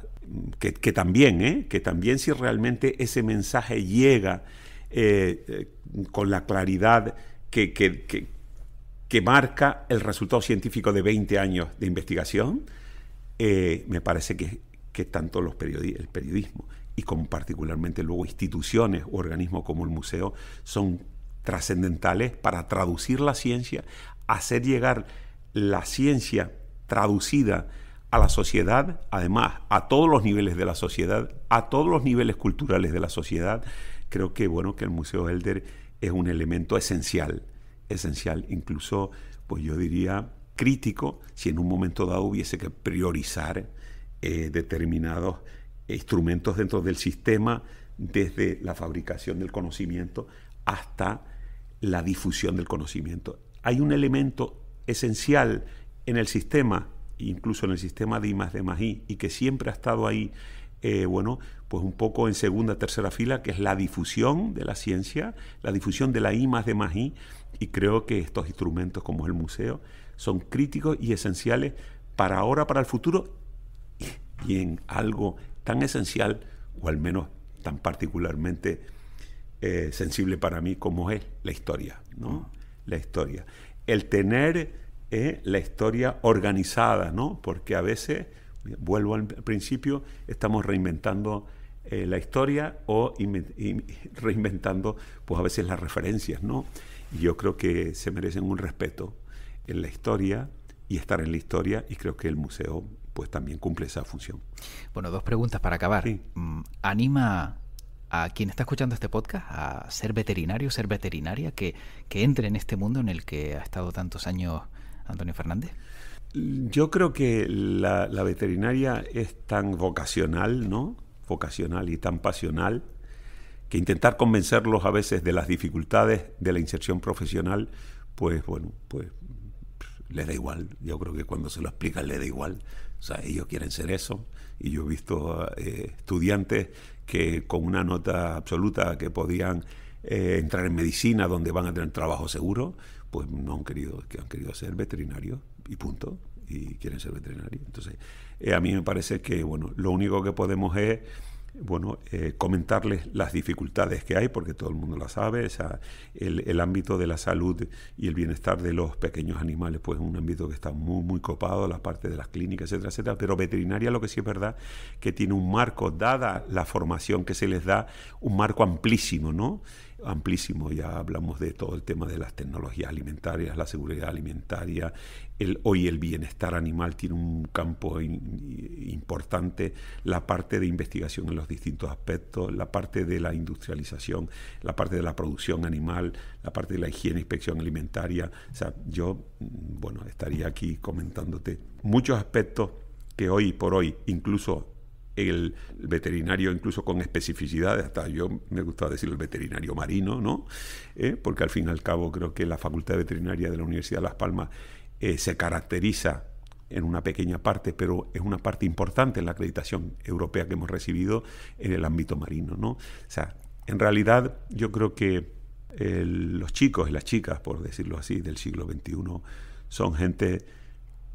que, también ¿eh? que también si realmente ese mensaje llega eh, con la claridad que, que, marca el resultado científico de 20 años de investigación eh, me parece que, tanto los periodi el periodismo y como particularmente luego instituciones o organismos como el museo son trascendentales para traducir la ciencia, hacer llegar la ciencia traducida a la sociedad, además, a todos los niveles de la sociedad, a todos los niveles culturales de la sociedad, creo que bueno que el Museo Helder es un elemento esencial, esencial, incluso pues yo diría crítico si en un momento dado hubiese que priorizar eh, determinados instrumentos dentro del sistema, desde la fabricación del conocimiento hasta la difusión del conocimiento. Hay un elemento esencial en el sistema, incluso en el sistema de I de Magí, y que siempre ha estado ahí, eh, bueno, pues un poco en segunda, tercera fila, que es la difusión de la ciencia, la difusión de la I de Magí, y creo que estos instrumentos como el museo son críticos y esenciales para ahora, para el futuro, y en algo tan esencial, o al menos tan particularmente eh, sensible para mí como es la historia, ¿no? La historia. El tener eh, la historia organizada, ¿no? Porque a veces, vuelvo al principio, estamos reinventando eh, la historia o reinventando, pues a veces las referencias, ¿no? Y yo creo que se merecen un respeto en la historia y estar en la historia y creo que el museo pues también cumple esa función. Bueno, dos preguntas para acabar. Mm, ¿Anima a quien está escuchando este podcast a ser veterinario, ser veterinaria, que, entre en este mundo en el que ha estado tantos años Antonio Fernández? Yo creo que la, veterinaria es tan vocacional, ¿no? Vocacional y tan pasional, que intentar convencerlos a veces de las dificultades de la inserción profesional, pues bueno, pues le da igual. Yo creo que cuando se lo explican le da igual. O sea, ellos quieren ser eso. Y yo he visto eh, estudiantes que con una nota absoluta que podían eh, entrar en medicina, donde van a tener trabajo seguro, pues no han querido, que han querido ser veterinarios y punto. Y quieren ser veterinarios. Entonces, eh, a mí me parece que, bueno, lo único que podemos es bueno, eh, comentarles las dificultades que hay, porque todo el mundo la sabe, el, ámbito de la salud y el bienestar de los pequeños animales, pues es un ámbito que está muy, muy copado, la parte de las clínicas, etcétera, etcétera, pero veterinaria lo que sí es verdad, que tiene un marco, dada la formación que se les da, un marco amplísimo, ¿no? amplísimo, ya hablamos de todo el tema de las tecnologías alimentarias, la seguridad alimentaria, hoy el bienestar animal tiene un campo importante, la parte de investigación en los distintos aspectos, la parte de la industrialización, la parte de la producción animal, la parte de la higiene, e inspección alimentaria, o sea, yo, mm, bueno, estaría aquí comentándote muchos aspectos que hoy por hoy, incluso el veterinario incluso con especificidades, hasta yo me gusta decir el veterinario marino, ¿no? Eh, porque al fin y al cabo creo que la Facultad de Veterinaria de la Universidad de Las Palmas eh, se caracteriza en una pequeña parte, pero es una parte importante en la acreditación europea que hemos recibido en el ámbito marino, ¿no? O sea, en realidad yo creo que los chicos y las chicas, por decirlo así, del siglo XXI, son gente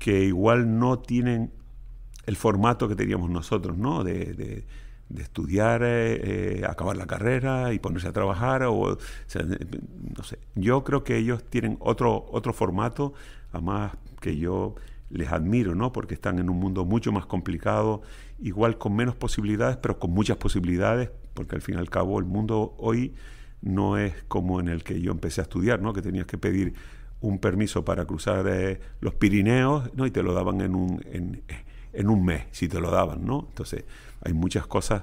que igual no tienen el formato que teníamos nosotros, ¿no? De, estudiar, eh, eh, acabar la carrera y ponerse a trabajar, o, eh, no sé. Yo creo que ellos tienen otro, otro formato, además que yo les admiro, ¿no? Porque están en un mundo mucho más complicado, igual con menos posibilidades, pero con muchas posibilidades, porque al fin y al cabo el mundo hoy no es como en el que yo empecé a estudiar, ¿no? Que tenías que pedir un permiso para cruzar los Pirineos, ¿no? Y te lo daban en un, en, en un mes, si te lo daban, ¿no? Entonces, hay muchas cosas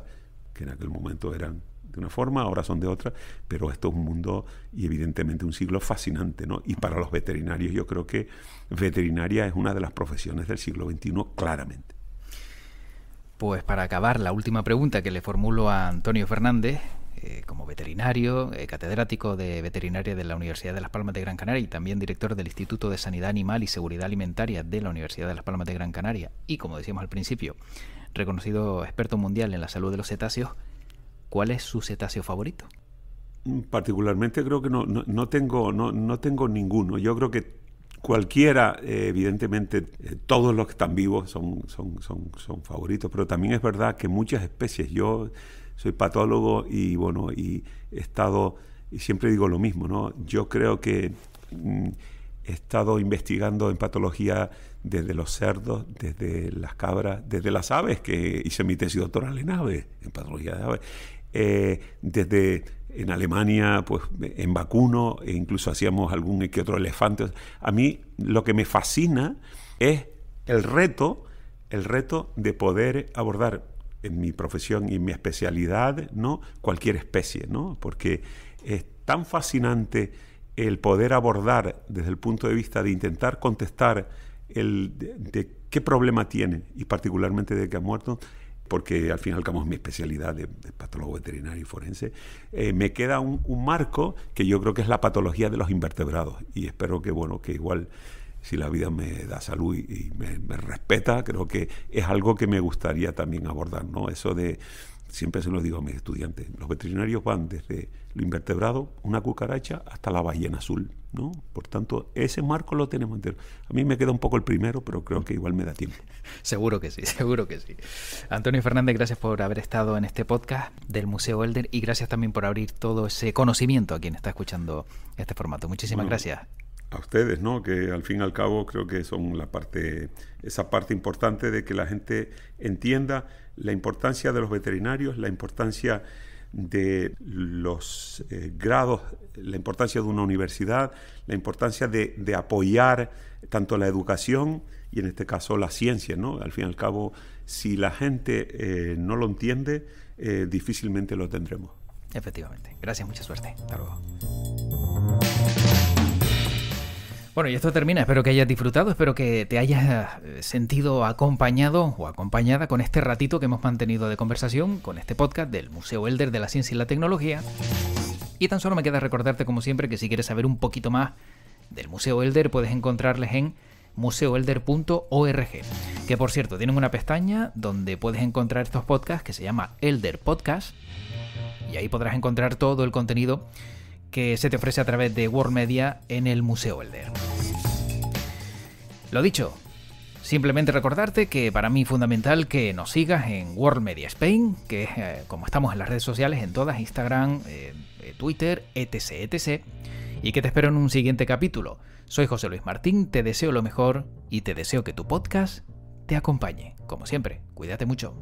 que en aquel momento eran de una forma, ahora son de otra, pero esto es un mundo y evidentemente un siglo fascinante, ¿no? Y para los veterinarios yo creo que veterinaria es una de las profesiones del siglo XXI claramente. Pues para acabar, la última pregunta que le formulo a Antonio Fernández, eh, como veterinario, eh, catedrático de veterinaria de la Universidad de Las Palmas de Gran Canaria y también director del Instituto de Sanidad Animal y Seguridad Alimentaria de la Universidad de Las Palmas de Gran Canaria y, como decíamos al principio, reconocido experto mundial en la salud de los cetáceos, ¿cuál es su cetáceo favorito? Mm, particularmente creo que no, tengo, no, tengo ninguno. Yo creo que cualquiera, eh, evidentemente, todos los que están vivos son, son, son favoritos, pero también es verdad que muchas especies, yo soy patólogo y bueno, y he estado, y siempre digo lo mismo, ¿no? Yo creo que mm, he estado investigando en patología desde los cerdos, desde las cabras, desde las aves, que hice mi tesis doctoral en aves, en patología de aves, eh, desde en Alemania, pues en vacuno, e incluso hacíamos algún que otro elefante. A mí lo que me fascina es el reto, el reto de poder abordar en mi profesión y en mi especialidad, ¿no? cualquier especie, ¿no? porque es tan fascinante el poder abordar desde el punto de vista de intentar contestar el, de, qué problema tiene, y particularmente de que ha muerto, porque al final, y es mi especialidad de, patólogo veterinario y forense, eh, me queda un, un marco que yo creo que es la patología de los invertebrados, y espero que, bueno, que igual si la vida me da salud y, me, respeta, creo que es algo que me gustaría también abordar, ¿no? Eso de, siempre se lo digo a mis estudiantes, los veterinarios van desde lo invertebrado, una cucaracha, hasta la ballena azul, ¿no? Por tanto, ese marco lo tenemos entero. A mí me queda un poco el primero, pero creo que igual me da tiempo. Seguro que sí, seguro que sí. Antonio Fernández, gracias por haber estado en este podcast del Museo Elder y gracias también por abrir todo ese conocimiento a quien está escuchando este formato. Muchísimas gracias a ustedes, ¿no? Que al fin y al cabo creo que son la parte, esa parte importante de que la gente entienda la importancia de los veterinarios, la importancia de los eh, grados, la importancia de una universidad, la importancia de, apoyar tanto la educación y en este caso la ciencia, ¿no? Al fin y al cabo, si la gente eh, no lo entiende, eh, difícilmente lo tendremos. Efectivamente. Gracias, mucha suerte. Hasta luego. Bueno, y esto termina. Espero que hayas disfrutado, espero que te hayas eh, sentido acompañado o acompañada con este ratito que hemos mantenido de conversación con este podcast del Museo Elder de la Ciencia y la Tecnología. Y tan solo me queda recordarte, como siempre, que si quieres saber un poquito más del Museo Elder, puedes encontrarles en museoelder.org, que por cierto tienen una pestaña donde puedes encontrar estos podcasts que se llama Elder Podcast, y ahí podrás encontrar todo el contenido que se te ofrece a través de World Media en el Museo Elder. Lo dicho, Simplemente recordarte que para mí es fundamental que nos sigas en World Media Spain, que es eh, como estamos en las redes sociales, en todas, Instagram, eh, Twitter, etc, etc. Y que te espero en un siguiente capítulo. Soy José Luis Martín, te deseo lo mejor y te deseo que tu podcast te acompañe. Como siempre, cuídate mucho.